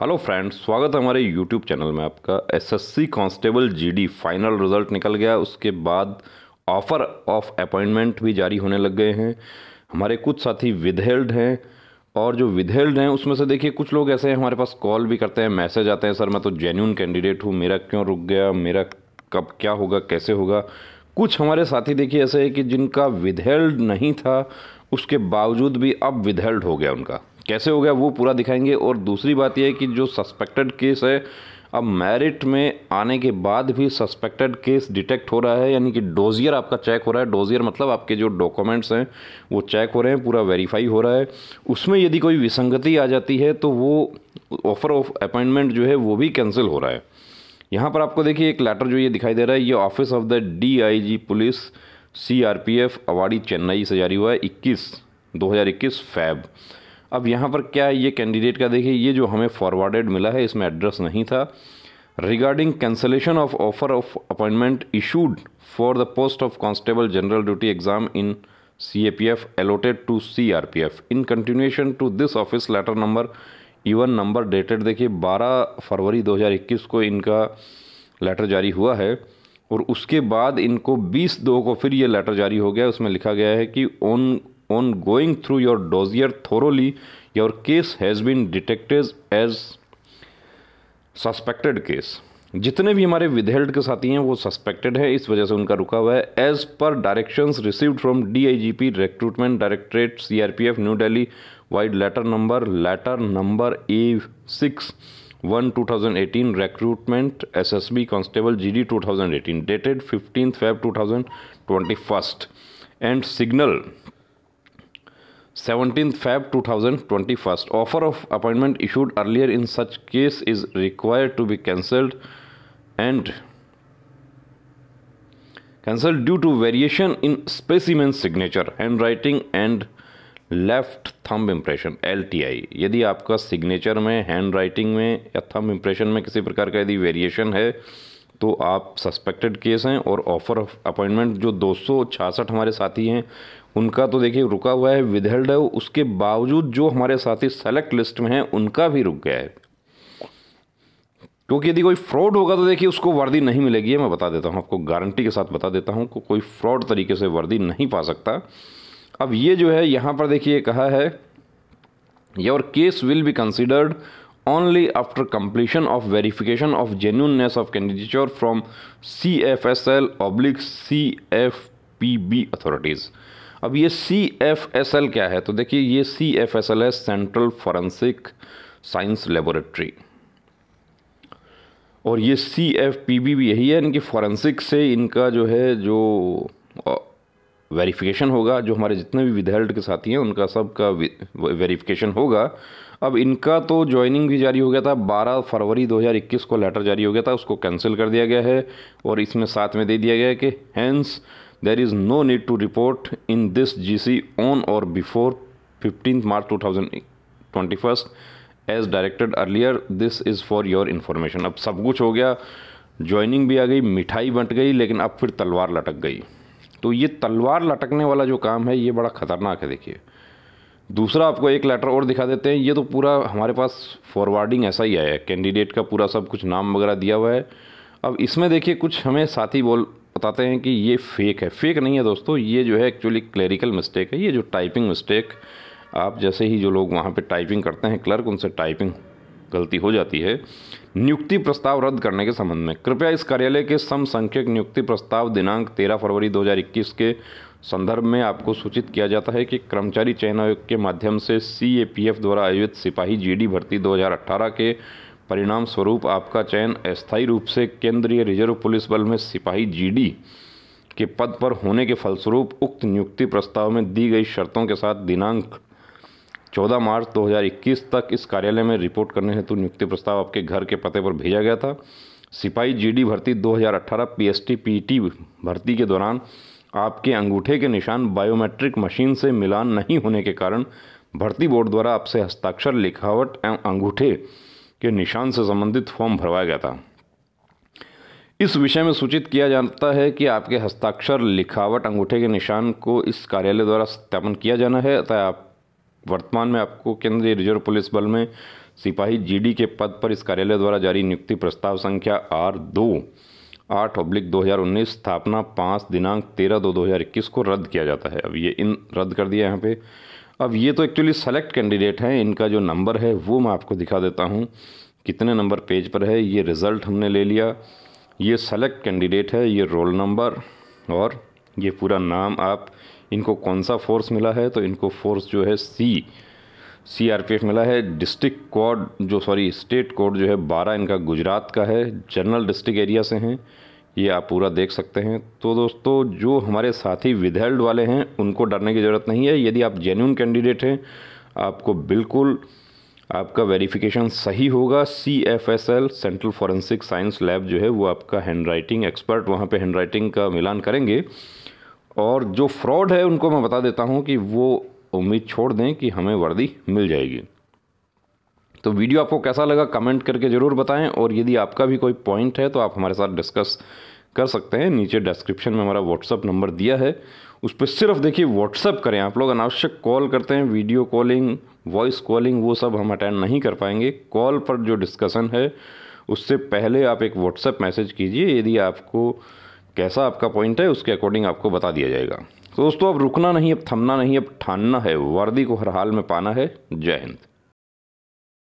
Hello friends स्वागत है हमारे यूट्यूब चैनल में आपका SSC constable GD final result निकल गया उसके बाद ऑफर ऑफ अपॉइंटमेंट भी जारी होने लग गए हैं हमारे कुछ साथी विधेल्ड हैं और जो विधेल्ड हैं उसमें से देखिए कुछ लोग ऐसे हैं हमारे पास कॉल भी करते हैं मैसेज आते हैं सर मैं तो जेन्यून कैंडिडेट हूँ मेरा क्यों रुक गया मेरा कब क्या होगा कैसे होगा कुछ हमारे साथी देखिए ऐसे है कि जिनका विधेल्ड नहीं था उसके बावजूद भी अब विधेल्ड हो गया उनका कैसे हो गया वो पूरा दिखाएंगे और दूसरी बात यह है कि जो सस्पेक्टेड केस है अब मेरिट में आने के बाद भी सस्पेक्टेड केस डिटेक्ट हो रहा है यानी कि डोजियर आपका चेक हो रहा है डोजियर मतलब आपके जो डॉक्यूमेंट्स हैं वो चेक हो रहे हैं पूरा वेरीफाई हो रहा है उसमें यदि कोई विसंगति आ जाती है तो वो ऑफ़र ऑफ अपॉइंटमेंट जो है वो भी कैंसिल हो रहा है यहाँ पर आपको देखिए एक लेटर जो ये दिखाई दे रहा है ये office of the D police C R P F Avadi Chennai से जारी हुआ है इक्कीस दो हज़ार इक्कीस फैब अब यहाँ पर क्या ये कैंडिडेट का देखिए ये जो हमें फॉरवर्डेड मिला है इसमें एड्रेस नहीं था regarding cancellation of offer of appointment issued for the post of constable general duty exam in C A P F allotted to C R P F in continuation to this office letter number even number dated देखिए बारह फरवरी दो हज़ार इक्कीस को इनका letter जारी हुआ है और उसके बाद इनको बीस दो को फिर ये लेटर जारी हो गया उसमें लिखा गया है कि on on going through your dossier thoroughly, your case has been detected as suspected case. जितने भी हमारे विधेल्ड के साथी हैं वो सस्पेक्टेड है इस वजह से उनका रुका हुआ है as per directions received from DIGP recruitment directorate CRPF new Delhi vide letter number letter number A six one two thousand eighteen recruitment S S B constable G D two thousand eighteen dated fifteen Feb two thousand twenty first and signal 17th Feb 2021. Offer of appointment issued earlier in such case is required to be cancelled and cancelled due to variation in specimen signature, handwriting and left thumb impression L यदि आपका signature में hand writing में या thumb impression में किसी प्रकार का यदि वेरिएशन है तो आप सस्पेक्टेड केस हैं और ऑफर ऑफ अपॉइंटमेंट जो दो हमारे साथी हैं उनका तो देखिए रुका हुआ है विधेल्ड है उसके बावजूद जो हमारे साथी सेलेक्ट लिस्ट में हैं उनका भी रुक गया है क्योंकि यदि कोई फ्रॉड होगा तो देखिए उसको वर्दी नहीं मिलेगी मैं बता देता हूँ आपको गारंटी के साथ बता देता हूँ को कोई फ्रॉड तरीके से वर्दी नहीं पा सकता अब ये जो है यहाँ पर देखिए कहा है your case will be considered only after completion of verification of genuineness of candidature from CFSL oblique CFPB authorities. अब ये सी एफ एस एल क्या है तो देखिए ये सी एफ एस एल है सेंट्रल फॉरेंसिक साइंस लेबोरेटरी और ये सी एफ पी बी भी यही है इनकी फॉरेंसिक से इनका जो है जो वेरिफिकेशन होगा जो हमारे जितने भी विधायल्ड के साथी हैं उनका सबका वेरिफिकेशन होगा अब इनका तो ज्वाइनिंग भी जारी हो गया था 12 फरवरी 2021 को लेटर जारी हो गया था उसको कैंसिल कर दिया गया है और इसमें साथ में दे दिया गया है कि hence there is no need to report in this C on or before fifteen March two thousand twenty first as directed earlier this is for your information अब सब कुछ हो गया ज्वाइनिंग भी आ गई मिठाई बंट गई लेकिन अब फिर तलवार लटक गई तो ये तलवार लटकने वाला जो काम है ये बड़ा ख़तरनाक है देखिए दूसरा आपको एक लेटर और दिखा देते हैं ये तो पूरा हमारे पास फॉरवर्डिंग ऐसा ही आया है कैंडिडेट का पूरा सब कुछ नाम वगैरह दिया हुआ है अब इसमें देखिए कुछ हमें साथी बोल बताते हैं कि ये फेक है फेक नहीं है दोस्तों ये जो है एक्चुअली क्लेरिकल मिस्टेक है ये जो टाइपिंग मिस्टेक आप जैसे ही जो लोग वहाँ पे टाइपिंग करते हैं क्लर्क उनसे टाइपिंग गलती हो जाती है नियुक्ति प्रस्ताव रद्द करने के संबंध में कृपया इस कार्यालय के समसंख्यक नियुक्ति प्रस्ताव दिनांक 13 फरवरी 2021 के संदर्भ में आपको सूचित किया जाता है कि कर्मचारी चयन आयोग के माध्यम से सी द्वारा आयोजित सिपाही जीडी भर्ती 2018 के परिणाम स्वरूप आपका चयन अस्थायी रूप से केंद्रीय रिजर्व पुलिस बल में सिपाही जीडी के पद पर होने के फलस्वरूप उक्त नियुक्ति प्रस्ताव में दी गई शर्तों के साथ दिनांक 14 मार्च 2021 तक इस कार्यालय में रिपोर्ट करने हेतु नियुक्ति प्रस्ताव आपके घर के पते पर भेजा गया था सिपाही जीडी भर्ती 2018 पीएसटी पीटी भर्ती के दौरान आपके अंगूठे के निशान बायोमेट्रिक मशीन से मिलान नहीं होने के कारण भर्ती बोर्ड द्वारा आपसे हस्ताक्षर लिखावट एवं अंगूठे के निशान से संबंधित फॉर्म भरवाया गया था इस विषय में सूचित किया जाता है कि आपके हस्ताक्षर लिखावट अंगूठे के निशान को इस कार्यालय द्वारा सत्यापन किया जाना है अतः आप वर्तमान में आपको केंद्रीय रिजर्व पुलिस बल में सिपाही जीडी के पद पर इस कार्यालय द्वारा जारी नियुक्ति प्रस्ताव संख्या आर दो आठ अब्लिक दो हज़ार उन्नीस स्थापना पाँच दिनांक तेरह दो दो हज़ार इक्कीस को रद्द किया जाता है अब ये इन रद्द कर दिया यहाँ पे अब ये तो एक्चुअली सेलेक्ट कैंडिडेट हैं इनका जो नंबर है वो मैं आपको दिखा देता हूँ कितने नंबर पेज पर है ये रिज़ल्ट हमने ले लिया ये सेलेक्ट कैंडिडेट है ये रोल नंबर और ये पूरा नाम आप इनको कौन सा फोर्स मिला है तो इनको फोर्स जो है C C R P F मिला है डिस्ट्रिक्ट कोड जो सॉरी स्टेट कोड जो है बारह इनका गुजरात का है जनरल डिस्ट्रिक्ट एरिया से हैं ये आप पूरा देख सकते हैं तो दोस्तों जो हमारे साथी विधेल्ड वाले हैं उनको डरने की ज़रूरत नहीं है यदि आप जेन्यून कैंडिडेट हैं आपको बिल्कुल आपका वेरिफिकेशन सही होगा C F S L central forensic science lab जो है वो आपका हैंड राइटिंग एक्सपर्ट वहाँ पे हैंड राइटिंग का मिलान करेंगे और जो फ्रॉड है उनको मैं बता देता हूँ कि वो उम्मीद छोड़ दें कि हमें वर्दी मिल जाएगी तो वीडियो आपको कैसा लगा कमेंट करके ज़रूर बताएं और यदि आपका भी कोई पॉइंट है तो आप हमारे साथ डिस्कस कर सकते हैं नीचे डिस्क्रिप्शन में हमारा व्हाट्सअप नंबर दिया है उस पर सिर्फ देखिए व्हाट्सअप करें आप लोग अनावश्यक कॉल करते हैं वीडियो कॉलिंग वॉइस कॉलिंग वो सब हम अटेंड नहीं कर पाएंगे कॉल पर जो डिस्कशन है उससे पहले आप एक व्हाट्सएप मैसेज कीजिए यदि आपको कैसा आपका पॉइंट है उसके अकॉर्डिंग आपको बता दिया जाएगा तो दोस्तों अब रुकना नहीं अब थमना नहीं अब ठानना है वर्दी को हर हाल में पाना है जय हिंद